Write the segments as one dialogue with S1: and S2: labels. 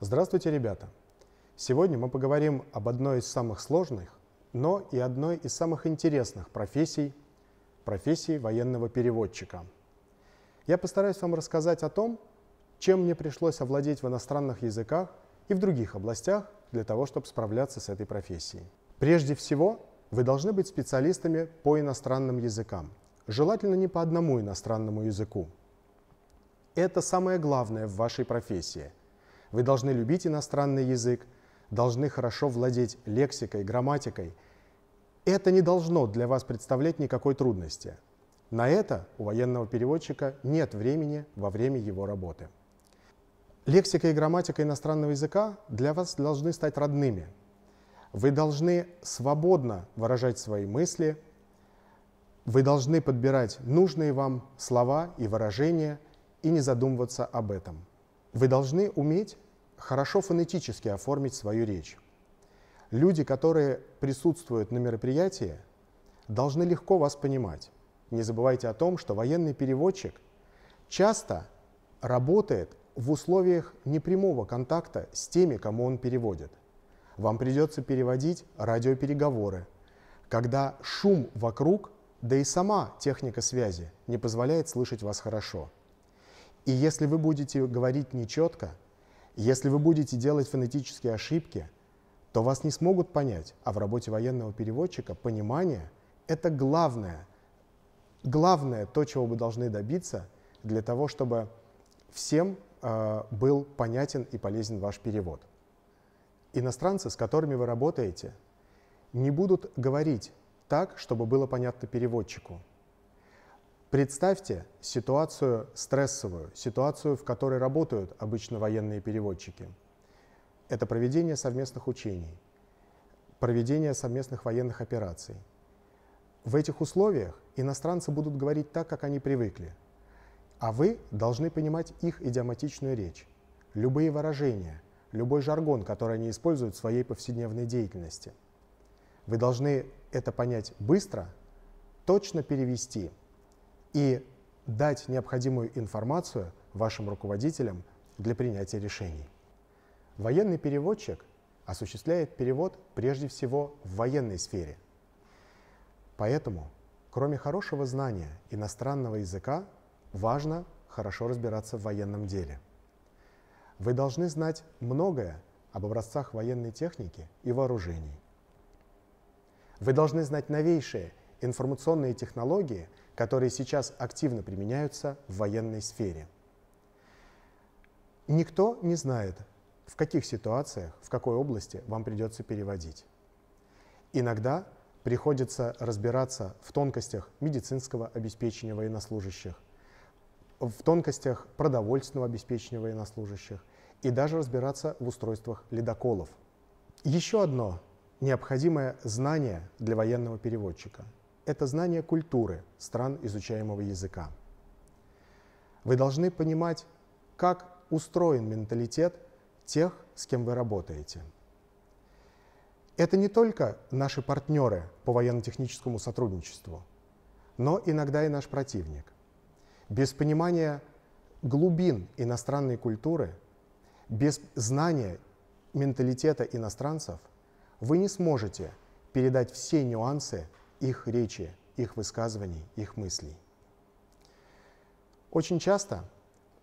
S1: Здравствуйте, ребята! Сегодня мы поговорим об одной из самых сложных, но и одной из самых интересных профессий – профессии военного переводчика. Я постараюсь вам рассказать о том, чем мне пришлось овладеть в иностранных языках и в других областях для того, чтобы справляться с этой профессией. Прежде всего, вы должны быть специалистами по иностранным языкам, желательно не по одному иностранному языку. Это самое главное в вашей профессии – вы должны любить иностранный язык, должны хорошо владеть лексикой, грамматикой. Это не должно для вас представлять никакой трудности. На это у военного переводчика нет времени во время его работы. Лексика и грамматика иностранного языка для вас должны стать родными. Вы должны свободно выражать свои мысли, вы должны подбирать нужные вам слова и выражения и не задумываться об этом. Вы должны уметь хорошо фонетически оформить свою речь. Люди, которые присутствуют на мероприятии, должны легко вас понимать. Не забывайте о том, что военный переводчик часто работает в условиях непрямого контакта с теми, кому он переводит. Вам придется переводить радиопереговоры, когда шум вокруг, да и сама техника связи не позволяет слышать вас хорошо. И если вы будете говорить нечетко, если вы будете делать фонетические ошибки, то вас не смогут понять, а в работе военного переводчика понимание — это главное, главное то, чего вы должны добиться для того, чтобы всем э, был понятен и полезен ваш перевод. Иностранцы, с которыми вы работаете, не будут говорить так, чтобы было понятно переводчику — Представьте ситуацию стрессовую, ситуацию, в которой работают обычно военные переводчики. Это проведение совместных учений, проведение совместных военных операций. В этих условиях иностранцы будут говорить так, как они привыкли, а вы должны понимать их идиоматичную речь, любые выражения, любой жаргон, который они используют в своей повседневной деятельности. Вы должны это понять быстро, точно перевести – и дать необходимую информацию вашим руководителям для принятия решений. Военный переводчик осуществляет перевод прежде всего в военной сфере. Поэтому, кроме хорошего знания иностранного языка, важно хорошо разбираться в военном деле. Вы должны знать многое об образцах военной техники и вооружений. Вы должны знать новейшие информационные технологии – которые сейчас активно применяются в военной сфере. Никто не знает, в каких ситуациях, в какой области вам придется переводить. Иногда приходится разбираться в тонкостях медицинского обеспечения военнослужащих, в тонкостях продовольственного обеспечения военнослужащих и даже разбираться в устройствах ледоколов. Еще одно необходимое знание для военного переводчика – это знание культуры стран изучаемого языка. Вы должны понимать, как устроен менталитет тех, с кем вы работаете. Это не только наши партнеры по военно-техническому сотрудничеству, но иногда и наш противник. Без понимания глубин иностранной культуры, без знания менталитета иностранцев, вы не сможете передать все нюансы их речи, их высказываний, их мыслей. Очень часто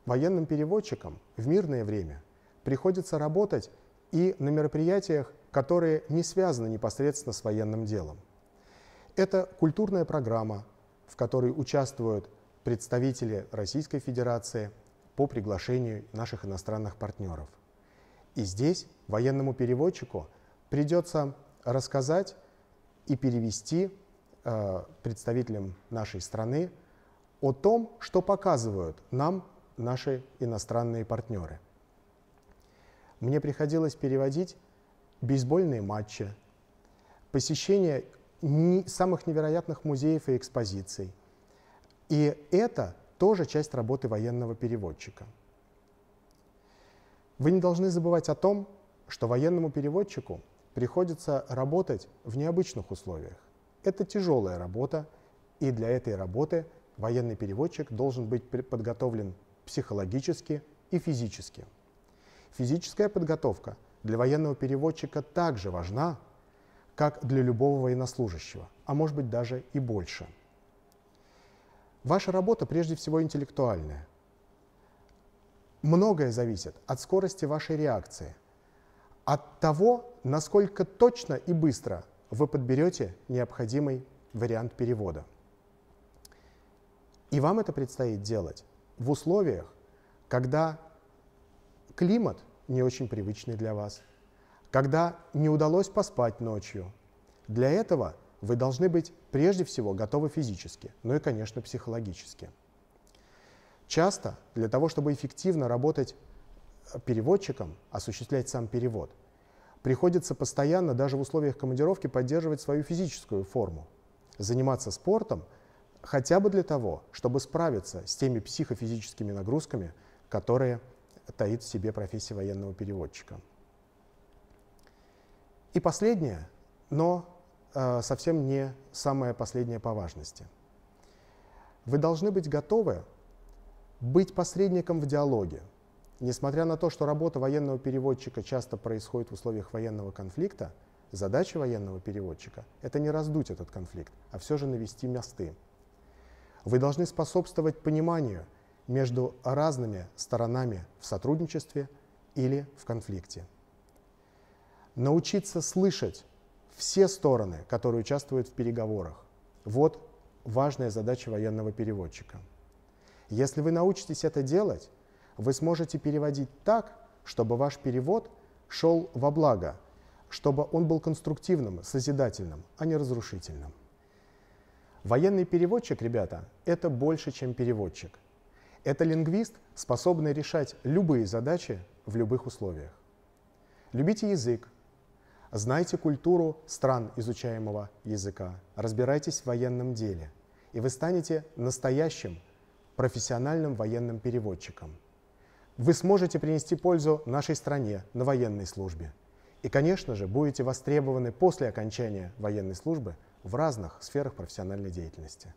S1: военным переводчикам в мирное время приходится работать и на мероприятиях, которые не связаны непосредственно с военным делом. Это культурная программа, в которой участвуют представители Российской Федерации по приглашению наших иностранных партнеров. И здесь военному переводчику придется рассказать и перевести Э, представителям нашей страны о том, что показывают нам наши иностранные партнеры. Мне приходилось переводить бейсбольные матчи, посещение самых невероятных музеев и экспозиций. И это тоже часть работы военного переводчика. Вы не должны забывать о том, что военному переводчику приходится работать в необычных условиях. Это тяжелая работа, и для этой работы военный переводчик должен быть подготовлен психологически и физически. Физическая подготовка для военного переводчика также важна, как для любого военнослужащего, а может быть даже и больше. Ваша работа прежде всего интеллектуальная. Многое зависит от скорости вашей реакции, от того, насколько точно и быстро вы подберете необходимый вариант перевода. И вам это предстоит делать в условиях, когда климат не очень привычный для вас, когда не удалось поспать ночью. Для этого вы должны быть прежде всего готовы физически, ну и, конечно, психологически. Часто для того, чтобы эффективно работать э, переводчиком, осуществлять сам перевод – приходится постоянно, даже в условиях командировки, поддерживать свою физическую форму, заниматься спортом хотя бы для того, чтобы справиться с теми психофизическими нагрузками, которые таит в себе профессия военного переводчика. И последнее, но э, совсем не самое последнее по важности. Вы должны быть готовы быть посредником в диалоге – Несмотря на то, что работа военного переводчика часто происходит в условиях военного конфликта, задача военного переводчика – это не раздуть этот конфликт, а все же навести мосты. Вы должны способствовать пониманию между разными сторонами в сотрудничестве или в конфликте. Научиться слышать все стороны, которые участвуют в переговорах. Вот важная задача военного переводчика. Если вы научитесь это делать, вы сможете переводить так, чтобы ваш перевод шел во благо, чтобы он был конструктивным, созидательным, а не разрушительным. Военный переводчик, ребята, это больше, чем переводчик. Это лингвист, способный решать любые задачи в любых условиях. Любите язык, знайте культуру стран изучаемого языка, разбирайтесь в военном деле, и вы станете настоящим профессиональным военным переводчиком – вы сможете принести пользу нашей стране на военной службе. И, конечно же, будете востребованы после окончания военной службы в разных сферах профессиональной деятельности.